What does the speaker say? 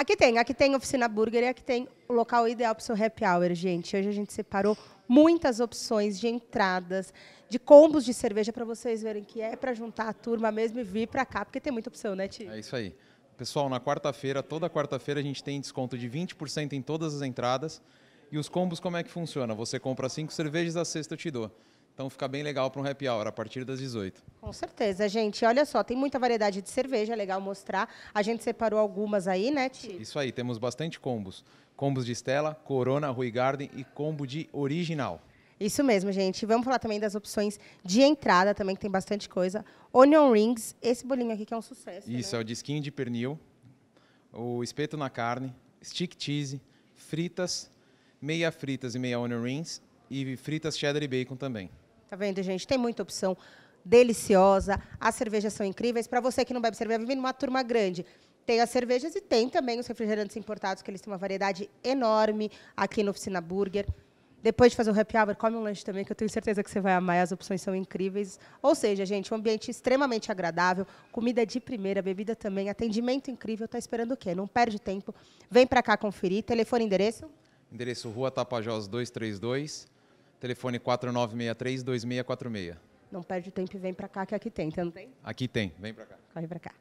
Aqui tem, aqui tem oficina burger e aqui tem o local ideal para o seu happy hour, gente. Hoje a gente separou muitas opções de entradas, de combos de cerveja para vocês verem que é para juntar a turma mesmo e vir para cá, porque tem muita opção, né, Tio? É isso aí. Pessoal, na quarta-feira, toda quarta-feira a gente tem desconto de 20% em todas as entradas. E os combos como é que funciona? Você compra cinco cervejas, a sexta eu te dou. Então fica bem legal para um happy hour a partir das 18. Com certeza, gente. Olha só, tem muita variedade de cerveja, é legal mostrar. A gente separou algumas aí, né, Ti? Isso aí, temos bastante combos. Combos de Estela, Corona, Rui Garden e combo de original. Isso mesmo, gente. Vamos falar também das opções de entrada também, que tem bastante coisa. Onion rings, esse bolinho aqui que é um sucesso. Né? Isso, né? é o disquinho de pernil, o espeto na carne, stick cheese, fritas, meia fritas e meia onion rings e fritas cheddar e bacon também. Tá vendo, gente? Tem muita opção deliciosa. As cervejas são incríveis. Para você que não bebe cerveja, vem numa turma grande. Tem as cervejas e tem também os refrigerantes importados, que eles têm uma variedade enorme aqui na Oficina Burger. Depois de fazer o happy hour, come um lanche também, que eu tenho certeza que você vai amar. As opções são incríveis. Ou seja, gente, um ambiente extremamente agradável, comida de primeira, bebida também, atendimento incrível. Tá esperando o quê? Não perde tempo. Vem para cá conferir. Telefone, endereço? Endereço Rua Tapajós 232. Telefone 4963-2646. Não perde tempo e vem para cá, que aqui tem, então tá? não tem? Aqui tem, vem para cá. Corre para cá.